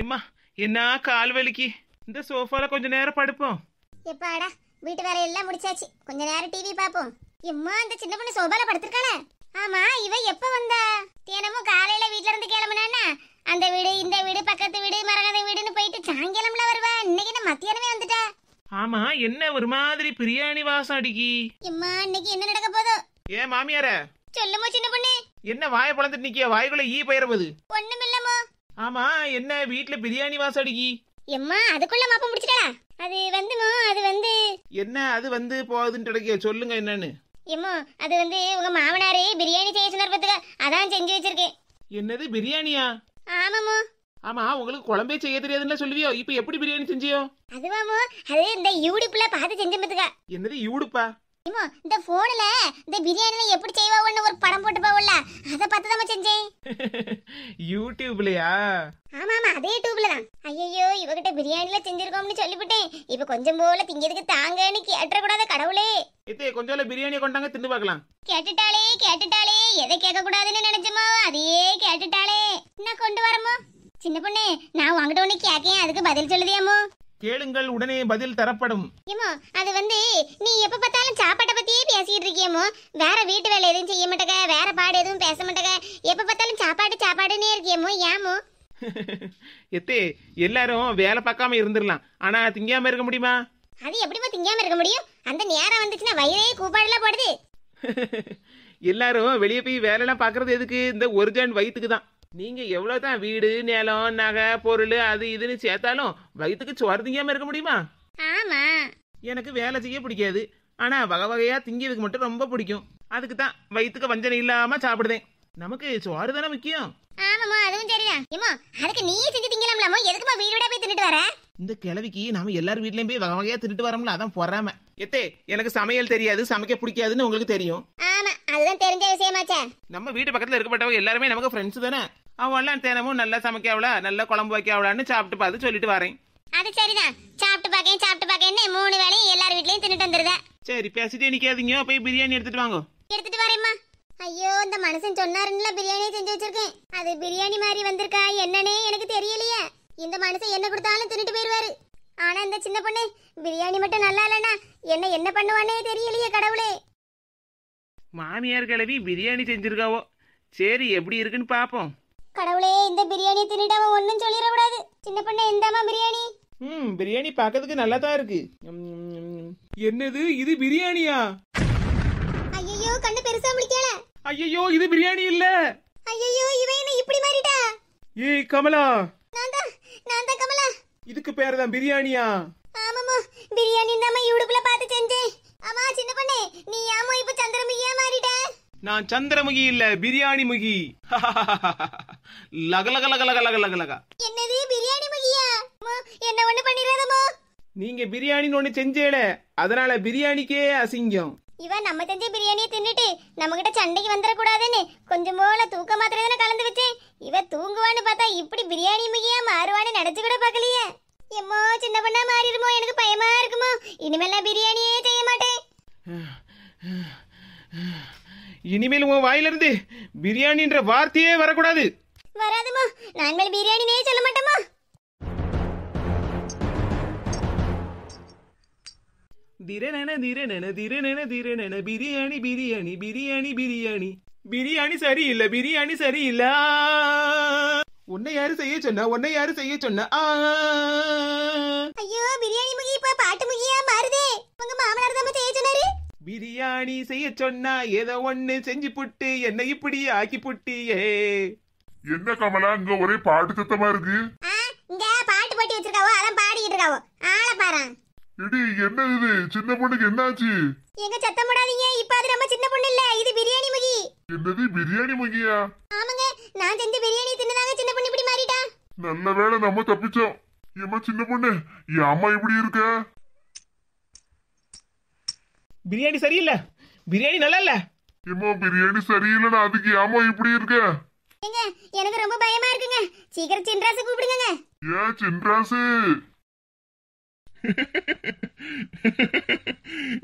எம்மா என்ன கால் வலிக்கு இந்த சோஃபால கொஞ்ச நேரம் படுப்போம் எப்பாடா வீட்டு வேலை எல்லாம் முடிச்சாச்சு கொஞ்ச நேரம் டிவி பாப்போம் எம்மா அந்த சின்ன பொண்ணு சோபால படுத்திருக்காளே ஆமா இவ எப்ப வந்தா தினமும் காலையில வீட்ல இருந்து கிளம்புனா அந்த வீடு இந்த வீடு பக்கத்து வீடு மரகத வீடுன்னு போயிட்டு சாயங்காலம்ல வருவா இன்னைக்கு என்ன மத்தியானமே வந்துட்டா ஆமா என்ன ஒரு மாதிரி பிரியாணி வாசம் அடிக்கி எம்மா இன்னைக்கு என்ன நடக்க போதோ ஏ மாமியார சொல்லுமோ சின்ன பொண்ணு என்ன வாய பழந்துட்டு நிக்கிய வாய்க்குள்ள ஈ போது ஒண்ணுமில்லமோ ஆமா என்ன வீட்ல பிரியாணி வாசம் அடிக்கி எம்மா அதுக்குள்ள மாப்ப முடிச்சிட்டா அது வந்துமோ அது வந்து என்ன அது வந்து போகுதுன்னு கிடைக்க சொல்லுங்க என்னன்னு எம்மா அது வந்து உங்க மாமனாரே பிரியாணி செய்ய சொன்னார் அதான் செஞ்சு வச்சிருக்கேன் என்னது பிரியாணியா ஆமாமோ ஆமா உங்களுக்கு குழம்பே செய்ய தெரியாதுன்னு சொல்லுவியோ இப்போ எப்படி பிரியாணி செஞ்சியோ அதுவாமோ அது இந்த யூடியூப்ல பார்த்து செஞ்சு என்னது யூடியூப்பா இம்மா இந்த போன்ல இந்த பிரியாணில எப்படி செய்வா செய்வாவோன்னு ஒரு படம் போட்டு பாவல்ல அத பார்த்து தான் செஞ்சேன் யூடியூப்லயா ஆமா ஆமா அதே யூடியூப்ல தான் ஐயோ இவகிட்ட பிரியாணில செஞ்சிருக்கோம்னு சொல்லிவிட்டேன் இப்ப கொஞ்சம் போல திங்கிறதுக்கு தாங்கன்னு கேட்டுற கூடாத கடவுளே இது கொஞ்சம் பிரியாணி கொண்டாங்க தின்னு பார்க்கலாம் கேட்டுட்டாளே கேட்டுட்டாளே எதை கேட்க கூடாதுன்னு நினைச்சோமோ அதையே கேட்டுட்டாளே என்ன கொண்டு வரமோ சின்ன பொண்ணே நான் வாங்கிட்ட உடனே கேட்கேன் அதுக்கு பதில் சொல்லுதியாமோ கேளுங்கள் உடனே பதில் தரப்படும் ஏமா அது வந்து நீ எப்ப பார்த்தாலும் சாப்பாட்டை பத்தியே பேசிட்டு இருக்கேமோ வேற வீட்டு வேலை எதுவும் செய்ய மாட்டேங்க வேற பாடு எதுவும் பேச மாட்டேங்க எப்ப பார்த்தாலும் சாப்பாடு சாப்பாடுன்னே இருக்கேமோ ஏமோ எத்தே எல்லாரும் வேலை பார்க்காம இருந்துடலாம் ஆனா திங்காம இருக்க முடியுமா அது எப்படிமா திங்காம இருக்க முடியும் அந்த நேரம் வந்துச்சுன்னா வயிறே கூப்பாடுலாம் போடுது எல்லாரும் வெளியே போய் வேலைலாம் பார்க்கறது எதுக்கு இந்த ஒரு வயிற்றுக்கு தான் நீங்கள் எவ்வளோ தான் வீடு நிலம் நகை பொருள் அது இதுன்னு சேர்த்தாலும் வயிற்றுக்கு சோறு திங்காமல் இருக்க முடியுமா ஆமா எனக்கு வேலை செய்ய பிடிக்காது ஆனால் வகை வகையாக திங்கிறதுக்கு மட்டும் ரொம்ப பிடிக்கும் அதுக்கு தான் வயிற்றுக்கு வஞ்சனை இல்லாமல் சாப்பிடுதேன் நமக்கு சோறு தானே முக்கியம் ஆமாமா அதுவும் சரிதான் ஏமா அதுக்கு நீ செஞ்சு திங்கலாம்லாமோ எதுக்குமா வீடு விட போய் தின்னுட்டு வர இந்த கிழவிக்கு நாம எல்லார் வீட்லயும் போய் வகை வகையா தின்னுட்டு வரோம்ல அதான் பொறாம எத்தே எனக்கு சமையல் தெரியாது சமைக்க பிடிக்காதுன்னு உங்களுக்கு தெரியும் ஆமா அதுதான் தெரிஞ்ச விஷயமாச்சே நம்ம வீட்டு பக்கத்துல இருக்கப்பட்டவங்க எல்லாருமே நமக்கு ஃப்ரெண்ட்ஸ் தானே அவெல்லாம் தினமும் நல்லா சமைக்காவளா நல்லா குழம்பு வைக்காவளான்னு சாப்பிட்டு பார்த்து சொல்லிட்டு வரேன் அது சரிதான் சாப்பிட்டு பார்க்கேன் சாப்பிட்டு என்ன மூணு வேளையும் எல்லார் வீட்லயும் தின்னுட்டு வந்துருதேன் சரி பேசிட்டே நிக்காதீங்க போய் பிரியாணி எடுத்துட்டு வாங்க எடுத்துட்டு வரேம்மா ஐயோ இந்த மனுஷன் சொன்னாருல பிரியாணி செஞ்சு வச்சிருக்கேன் அது பிரியாணி மாதிரி வந்திருக்கா என்னன்னே எனக்கு தெரியலையே இந்த மனுஷன் என்ன கொடுத்தாலும் தின்னுட்டு போயிடுவாரு ஆனா இந்த சின்ன பொண்ணு பிரியாணி மட்டும் நல்லா இல்லனா என்ன என்ன பண்ணுவானே தெரியலையே கடவுளே மாமியார் கிளவி பிரியாணி செஞ்சிருக்காவோ சரி எப்படி இருக்குன்னு பாப்போம் கடவுளே இந்த பிரியாணி தின்னுட்டாம ஒன்னும் சொல்லிட கூடாது சின்ன பொண்ணு எந்தாமா பிரியாணி ம் பிரியாணி பார்க்கறதுக்கு நல்லா தான் இருக்கு என்னது இது பிரியாணியா ஐயோ கண்ணு பெருசா முடிக்கல ஐயோ இது பிரியாணி இல்ல ஐயோ இவன் என்ன இப்படி மாறிட்டா ஏய் கமலா நான் தான் நான் தான் கமலா இதுக்கு பேர் தான் பிரியாணியா ஆமாமா பிரியாணி நம்ம யூடியூப்ல பார்த்து செஞ்சேன் ஆமா சின்ன பொண்ணே நீ ஆமா இப்ப சந்திரமுகியா மாறிட்ட நான் சந்திரமுகி இல்ல பிரியாணி முகி லக லக லக லக லக லக லக என்னது பிரியாணி முகியா என்ன ஒண்ணு பண்ணிராதமோ நீங்க பிரியாணின்னு ஒண்ணு செஞ்சேனே அதனால பிரியாணிக்கே அசிங்கம் இவன் நம்ம செஞ்ச பிரியாணியை தின்னுட்டு நம்ம கிட்ட சண்டைக்கு வந்துட கூடாதுன்னு கொஞ்சம் போல தூக்க மாத்திரை தானே கலந்து வச்சேன் இவ தூங்குவான்னு பார்த்தா இப்படி பிரியாணி முகியா மாறுவான்னு நினைச்சு கூட பார்க்கலையே எம்மோ சின்ன பொண்ணா மாறிடுமோ எனக்கு பயமா இருக்குமோ இனிமேல் பிரியாணியே செய்ய மாட்டேன் இனிமேல் உன் வாயிலிருந்து பிரியாணின்ற வார்த்தையே வரக்கூடாது வராதுமா நான் மேல பிரியாணினே சொல்ல மாட்டேமா திரனென திரனென திரனென திரனென பிரியாணி பிரியாணி பிரியாணி பிரியாணி பிரியாணி சரியில்லை பிரியாணி சரியில்லை உன்னை யாரு செய்ய சொன்ன உன்னை யாரு செய்ய சொன்ன ஐயோ பிரியாணி முகி இப்ப பாட்டு முகியா மாறுதே உங்க மாமனார் தான் செய்ய சொன்னாரு பிரியாணி செய்ய சொன்னா ஏதோ ஒண்ணு செஞ்சு புட்டு என்னை இப்படி ஆக்கி புட்டியே என்ன கமலா இங்க ஒரே பாட்டு சத்தமா இருக்கு இங்க பாட்டு போட்டி வச்சிருக்காவோ அதான் பாடிட்டு இருக்காவோ ஆள பாறேன் இடி என்ன இது சின்ன பொண்ணுக்கு என்னாச்சு எங்க சத்தம் போடாதீங்க இப்ப அது நம்ம சின்ன பொண்ணு இல்ல இது பிரியாணி முகி என்னது பிரியாணி முகியா ஆமாங்க நான் செஞ்ச பிரியாணி தின்னதாங்க சின்ன பொண்ணு இப்படி மாறிட்டா நல்ல வேளை நம்ம தப்பிச்சோம் ஏமா சின்ன பொண்ணு என் அம்மா இப்படி இருக்க பிரியாணி சரியில்லை பிரியாணி நல்லா இல்ல ஏமா பிரியாணி சரியில்லைன்னா அதுக்கு ஏமா இப்படி இருக்கேன் ஏங்க எனக்கு ரொம்ப பயமா இருக்குங்க சீக்கிரம் சின்ராசு கூப்பிடுங்க ஏ சின்ராசு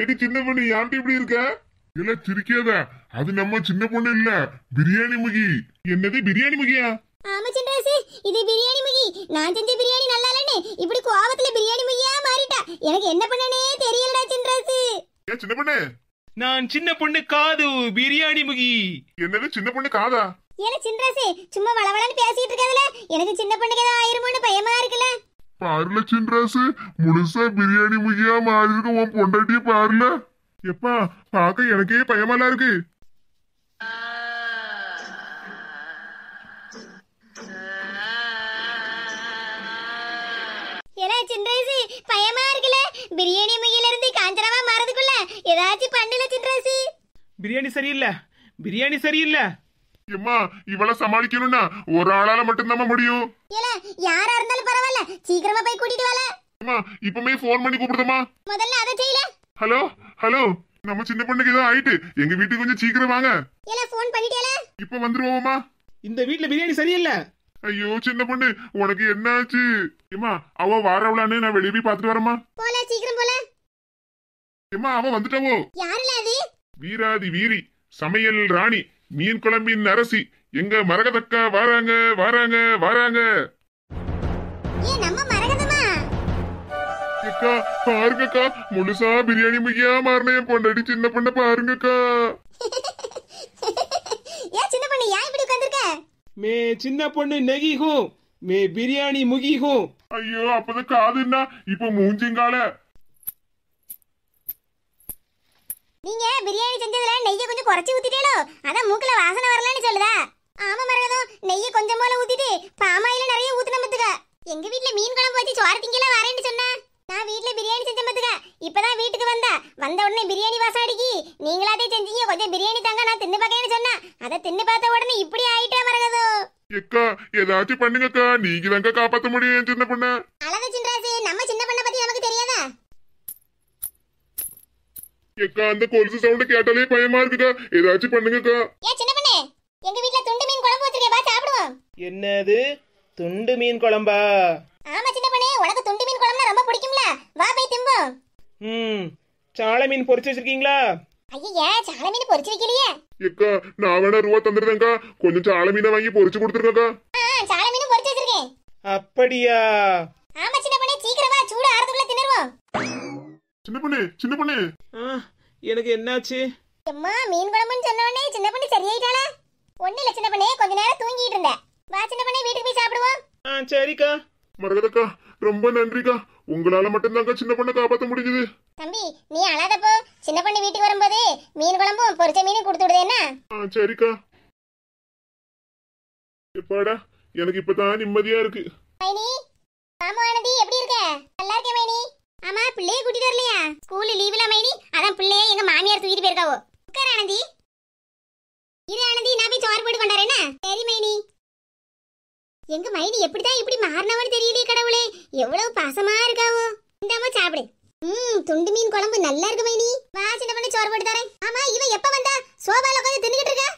எடி சின்ன பொண்ணு ஏன் இப்படி இருக்க இல்ல சிரிக்காத அது நம்ம சின்ன பொண்ணு இல்ல பிரியாணி முகி என்னது பிரியாணி முகியா ஆமா சின்ராசு இது பிரியாணி முகி நான் செஞ்ச பிரியாணி நல்லா இல்லன்னு இப்படி கோவத்துல பிரியாணி முகியா மாறிட்டா எனக்கு என்ன பண்ணனே தெரியலடா சின்ராசு ஏ சின்ன பொண்ணு நான் சின்ன பொண்ணு காது பிரியாணி முகி என்னது சின்ன பொண்ணு காதா ஏல சின்ராசே சும்மா வளவளன்னு பேசிட்டு இருக்காதுல எனக்கு சின்ன பொண்ணுக்கு ஏதாவது ஆயிருமோன்னு பயமா இருக்குல்ல பாருல சின்ராசு முழுசா பிரியாணி முகியா மாதிரி இருக்கு உன் பொண்டாட்டிய பாருல எப்பா பார்க்க எனக்கே பயமாலாம் இருக்கு ஏன்னா சின்ராசி பயமா இருக்குல்ல பிரியாணி முகில இருந்து காஞ்சனமா மாறதுக்குள்ள ஏதாச்சும் பண்ணல சின்ராசி பிரியாணி சரியில்லை பிரியாணி சரியில்லை எம்மா இவள சமாளிக்கணும்னா ஒரு ஆளால மட்டும் தான் முடியும் யாரா இருந்தாலும் பரவாயில்ல சீக்கிரமா போய் கூட்டிட்டு வாங்க அம்மா இப்பமே ஃபோன் பண்ணி கூப்பிடுதமா முதல்ல அத செய்யல ஹலோ ஹலோ நம்ம சின்ன பொண்ணுக்கு ஏதோ ஆயிட்டு எங்க வீட்டுக்கு கொஞ்சம் சீக்கிரம் வாங்க ஏல ஃபோன் பண்ணிட்டேல இப்ப வந்துருவோமா இந்த வீட்ல பிரியாணி சரியில்லை ஐயோ சின்ன பொண்ணு உனக்கு என்ன ஆச்சு ஏமா அவ வாரவளானே நான் வெளிய போய் பாத்துட்டு வரமா போல சீக்கிரம் போல ஏமா அவ வந்துட்டவோ யாருல அது வீராதி வீரி சமையல் ராணி மீன் குழம்பின் அரசி எங்க மரகதக்கா வாராங்க வாராங்க வாராங்க பாருங்கக்கா முழுசா பிரியாணி முக்கியா மாறினேன் பொண்டாடி சின்ன பொண்ண பாருங்கக்கா ஏன் சின்ன பொண்ணு மே சின்ன பொண்ணு நெகி ஹூ மே பிரியாணி முகி ஹூ ஐயோ அப்பதான் காதுன்னா இப்ப மூஞ்சிங்கால நீங்க பிரியாணி செஞ்சது குறைச்சி ஊத்திட்டேலோ அதான் மூக்குல வாசனை வரலன்னு சொல்லுதா ஆமா மரகதம் நெய்ய கொஞ்சம் போல ஊத்திட்டு பாமாயில நிறைய ஊத்தின பத்துக்க எங்க வீட்ல மீன் குழம்பு வச்சு சோறு திங்கல வரேன்னு சொன்னா நான் வீட்ல பிரியாணி செஞ்ச பத்துக்க இப்பதான் வீட்டுக்கு வந்தா வந்த உடனே பிரியாணி வாசம் அடிக்கி நீங்களாதே செஞ்சீங்க கொஞ்சம் பிரியாணி தாங்க நான் தின்னு பார்க்கேன்னு சொன்னா அதை தின்னு பார்த்த உடனே இப்படி ஆயிட்டே மரகதம் எக்கா ஏதாச்சும் பண்ணுங்கக்கா நீங்க தாங்க காப்பாத்த முடியும் சின்ன பொண்ணு அழகா சின்ன நம்ம சின்ன பொண்ணை பத்தி நமக்கு தெரியாதா எக்கா அந்த கொலுசு சவுண்ட் கேட்டாலே பயமா இருக்குக்கா ஏதாச்சும் பண்ணுங்கக்கா ஏ சின்ன பண்ணே எங்க வீட்ல துண்டு மீன் குழம்பு வச்சிருக்கே வா சாப்பிடுவோம் என்னது துண்டு மீன் குழம்பா ஆமா சின்ன பண்ணே உனக்கு துண்டு மீன் குழம்பு ரொம்ப பிடிக்கும்ல வா போய் திம்போம் ம் சால மீன் பொரிச்சு வச்சிருக்கீங்களா ஐயா சால மீன் பொரிச்சு வைக்கலையே எக்கா நான் வேணா ரூபா தந்துடுறேன்க்கா கொஞ்சம் சால மீனை வாங்கி பொரிச்சு ஆ சால மீன் பொரிச்சு வச்சிருக்கேன் அப்படியா சின்ன பொண்ணு சின்ன பொண்ணு எனக்கு என்னாச்சு அம்மா மீன் குழம்புன்னு சொன்னோடனே சின்ன பொண்ணு சரியாயிட்டாளா ஒண்ணு இல்ல சின்ன பொண்ணு கொஞ்ச நேரம் தூங்கிட்டு இருந்தேன் வா சின்ன பொண்ணு வீட்டுக்கு போய் சாப்பிடுவோம் ஆ சரிக்கா மரகதக்கா ரொம்ப நன்றிக்கா உங்களால மட்டும்தாங்க சின்ன பொண்ணை காப்பாற்ற முடிஞ்சது தம்பி நீ அழாதப்போ சின்ன பொண்ணு வீட்டுக்கு வரும்போது மீன் குழம்பும் பொரிச்ச மீனும் கொடுத்து விடுதேன்னா சரிக்கா எப்பாடா எனக்கு இப்பதான் நிம்மதியா இருக்கு மைனி ஆமா ஆனந்தி எப்படி இருக்க நல்லா இருக்கேன் மைனி ஆமா பிள்ளைய கூட்டிட்டு வரலையா ஸ்கூல் லீவுல மைனி அதான் பிள்ளைய எங்க மாமியார் தூக்கிட்டு போயிருக்காவோ உட்கார் அனந்தி இரு அனந்தி நான் போய் சோறு போட்டு கொண்டாரேனா சரி மைனி எங்க மைனி எப்படிதான் இப்படி மாறினவன்னு தெரியலையே கடவுளே எவ்வளவு பாசமா இருக்காவோ இந்தாமா சாப்பிடு ம் துண்டு மீன் குழம்பு நல்லா இருக்கு மைனி வா சின்ன பண்ணி சோறு போட்டு தரேன் ஆமா இவன் எப்ப வந்தா சோபால உட்காந்து தின்னுகிட்டு இருக்கா